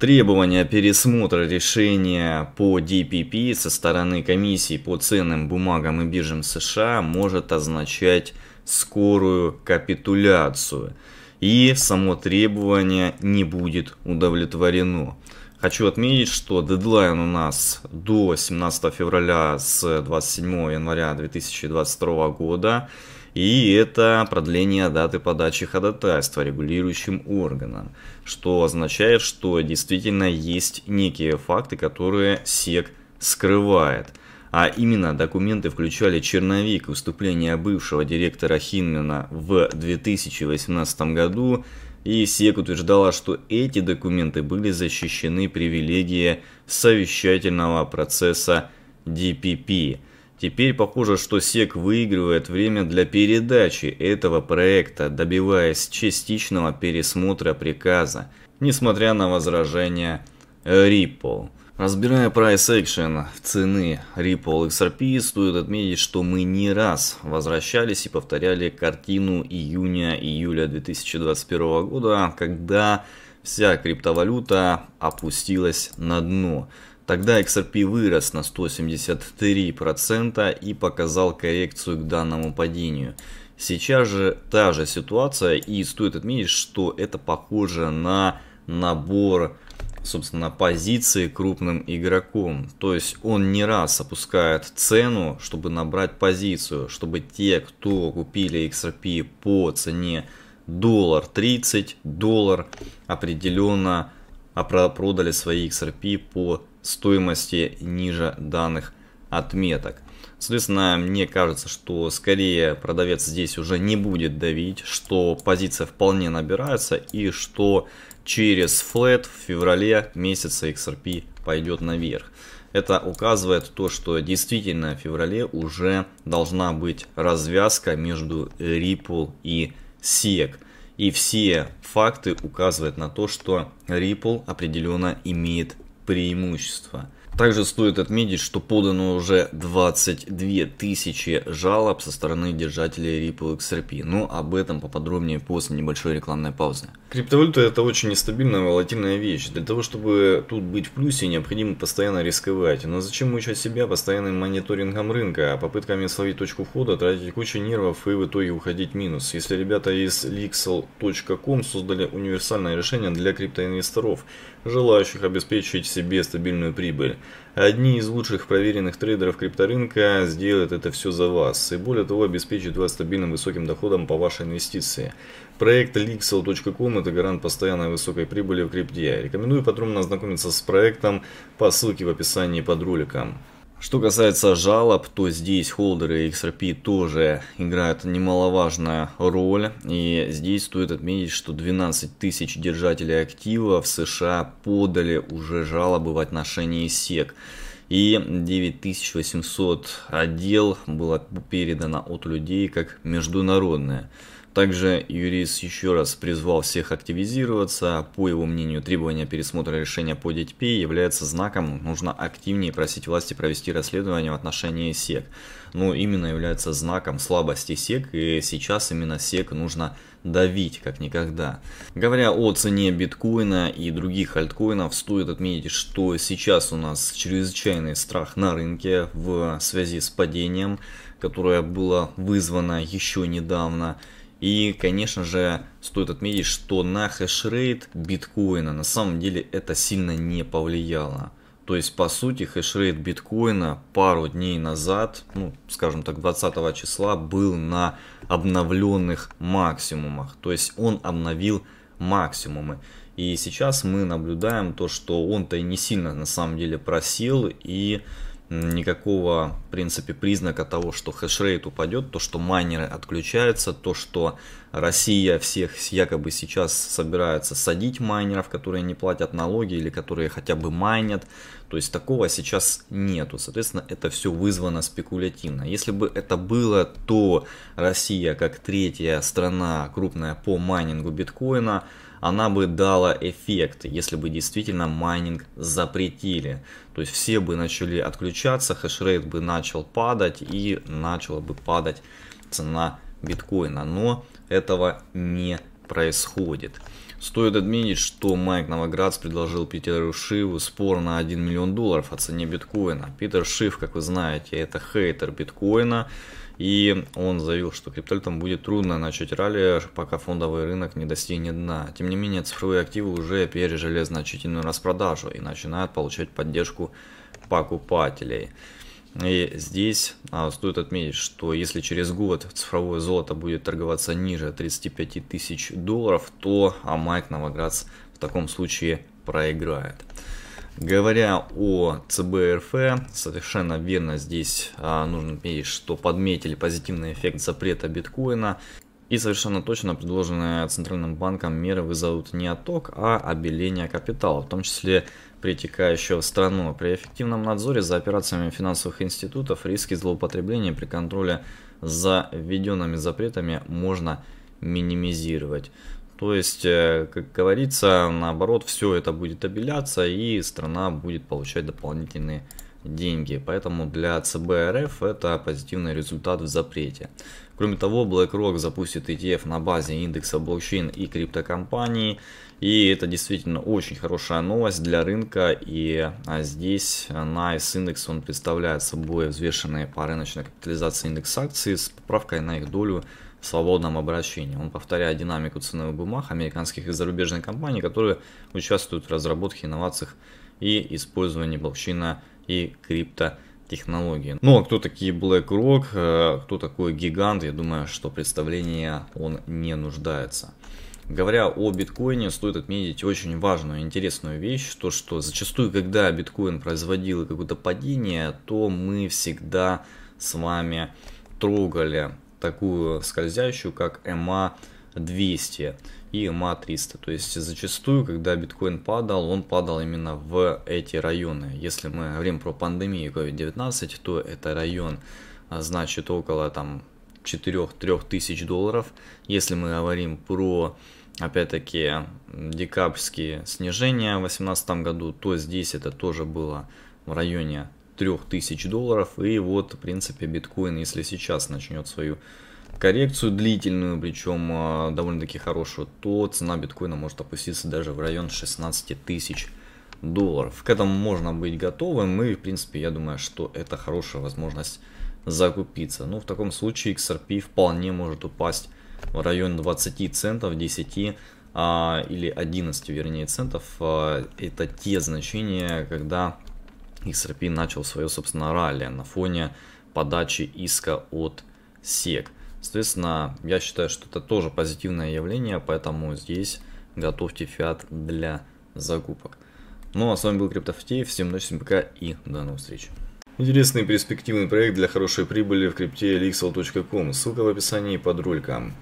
Требования пересмотра решения по DPP со стороны комиссии по ценным бумагам и биржам США может означать скорую капитуляцию. И само требование не будет удовлетворено. Хочу отметить, что дедлайн у нас до 17 февраля с 27 января 2022 года. И это продление даты подачи ходатайства регулирующим органам, что означает, что действительно есть некие факты, которые СЕК скрывает. А именно документы включали черновик выступления бывшего директора Хинмена в 2018 году, и СЕК утверждала, что эти документы были защищены привилегии совещательного процесса DPP – Теперь похоже, что СЕК выигрывает время для передачи этого проекта, добиваясь частичного пересмотра приказа, несмотря на возражения Ripple. Разбирая price action в цены Ripple XRP, стоит отметить, что мы не раз возвращались и повторяли картину июня-июля 2021 года, когда вся криптовалюта опустилась на дно – Тогда XRP вырос на 173% и показал коррекцию к данному падению. Сейчас же та же ситуация и стоит отметить, что это похоже на набор собственно, позиции крупным игроком. То есть он не раз опускает цену, чтобы набрать позицию, чтобы те, кто купили XRP по цене доллар 30, доллар определенно продали свои XRP по стоимости ниже данных отметок. Соответственно, мне кажется, что скорее продавец здесь уже не будет давить, что позиция вполне набирается и что через флет в феврале месяце XRP пойдет наверх. Это указывает то, что действительно в феврале уже должна быть развязка между Ripple и SEC. И все факты указывают на то, что Ripple определенно имеет преимущество. Также стоит отметить, что подано уже 22 тысячи жалоб со стороны держателей Ripple XRP, но ну, об этом поподробнее после небольшой рекламной паузы. Криптовалюта это очень нестабильная, волатильная вещь. Для того, чтобы тут быть в плюсе, необходимо постоянно рисковать. Но зачем мучать себя постоянным мониторингом рынка, а попытками словить точку входа, тратить кучу нервов и в итоге уходить в минус? Если ребята из lixel.com создали универсальное решение для криптоинвесторов, желающих обеспечить себе стабильную прибыль. Одни из лучших проверенных трейдеров крипторынка сделают это все за вас и более того обеспечат вас стабильным высоким доходом по вашей инвестиции. Проект lixel.com это гарант постоянной высокой прибыли в крипте. Рекомендую подробно ознакомиться с проектом по ссылке в описании под роликом. Что касается жалоб, то здесь холдеры XRP тоже играют немаловажную роль. И здесь стоит отметить, что 12 тысяч держателей актива в США подали уже жалобы в отношении SEC. И 9800 отдел было передано от людей как международное. Также юрист еще раз призвал всех активизироваться. По его мнению, требование пересмотра решения по ДТП является знаком. Нужно активнее просить власти провести расследование в отношении СЕК. Но ну, именно является знаком слабости СЕК, и сейчас именно СЕК нужно давить, как никогда. Говоря о цене биткоина и других альткоинов, стоит отметить, что сейчас у нас чрезвычайный страх на рынке в связи с падением, которое было вызвано еще недавно. И, конечно же, стоит отметить, что на хешрейт биткоина на самом деле это сильно не повлияло. То есть, по сути, хешрейт биткоина пару дней назад, ну, скажем так, 20 числа, был на обновленных максимумах. То есть, он обновил максимумы. И сейчас мы наблюдаем то, что он-то и не сильно на самом деле просел, и никакого, в принципе, признака того, что хешрейт упадет, то, что майнеры отключаются, то, что Россия всех якобы сейчас собирается садить майнеров, которые не платят налоги или которые хотя бы майнят. То есть такого сейчас нету. Соответственно, это все вызвано спекулятивно. Если бы это было, то Россия как третья страна крупная по майнингу биткоина – она бы дала эффект, если бы действительно майнинг запретили. То есть все бы начали отключаться, хешрейт бы начал падать и начала бы падать цена биткоина. Но этого не происходит. Стоит отметить, что Майк Новоградс предложил Питеру Шиву спор на 1 миллион долларов о цене биткоина. Питер Шив, как вы знаете, это хейтер биткоина. И он заявил, что криптовалютам будет трудно начать ралли, пока фондовый рынок не достигнет дна. Тем не менее, цифровые активы уже пережили значительную распродажу и начинают получать поддержку покупателей. И здесь а, стоит отметить, что если через год цифровое золото будет торговаться ниже 35 тысяч долларов, то а Майк Новоградс в таком случае проиграет. Говоря о ЦБРФ, совершенно верно здесь а, нужно отметить, что подметили позитивный эффект запрета биткоина. И совершенно точно предложенные Центральным банком меры вызовут не отток, а обеление капитала, в том числе притекающего в страну. При эффективном надзоре за операциями финансовых институтов риски злоупотребления при контроле за введенными запретами можно минимизировать. То есть, э, как говорится, наоборот, все это будет обеляться и страна будет получать дополнительные деньги. Поэтому для ЦБ РФ это позитивный результат в запрете. Кроме того, BlackRock запустит ETF на базе индекса блокчейн и криптокомпании. И это действительно очень хорошая новость для рынка. И а, здесь NICE индекс он представляет собой взвешенные по рыночной капитализации индекс акций с поправкой на их долю в свободном обращении. Он повторяет динамику ценовых бумаг американских и зарубежных компаний, которые участвуют в разработке инноваций и использовании блокчейна и крипто технологии. Ну а кто такие BlackRock, э, кто такой гигант, я думаю, что представление он не нуждается. Говоря о биткоине, стоит отметить очень важную, интересную вещь, то что зачастую, когда биткоин производил какое-то падение, то мы всегда с вами трогали такую скользящую, как EMA 200 и ма 300. То есть зачастую, когда биткоин падал, он падал именно в эти районы. Если мы говорим про пандемию COVID-19, то это район а, значит около там 4-3 тысяч долларов. Если мы говорим про опять-таки декабрьские снижения в 2018 году, то здесь это тоже было в районе 3000 долларов. И вот, в принципе, биткоин, если сейчас начнет свою коррекцию длительную, причем а, довольно-таки хорошую, то цена биткоина может опуститься даже в район 16 тысяч долларов. К этому можно быть готовым и, в принципе, я думаю, что это хорошая возможность закупиться. Но ну, в таком случае XRP вполне может упасть в район 20 центов, 10 а, или 11, вернее, центов. А, это те значения, когда XRP начал свое, собственно, ралли на фоне подачи иска от SEC. Соответственно, я считаю, что это тоже позитивное явление, поэтому здесь готовьте фиат для закупок. Ну а с вами был CryptoFT, всем удачи, всем пока и до новых встреч. Интересный перспективный проект для хорошей прибыли в крипте elixir.com, ссылка в описании под роликом.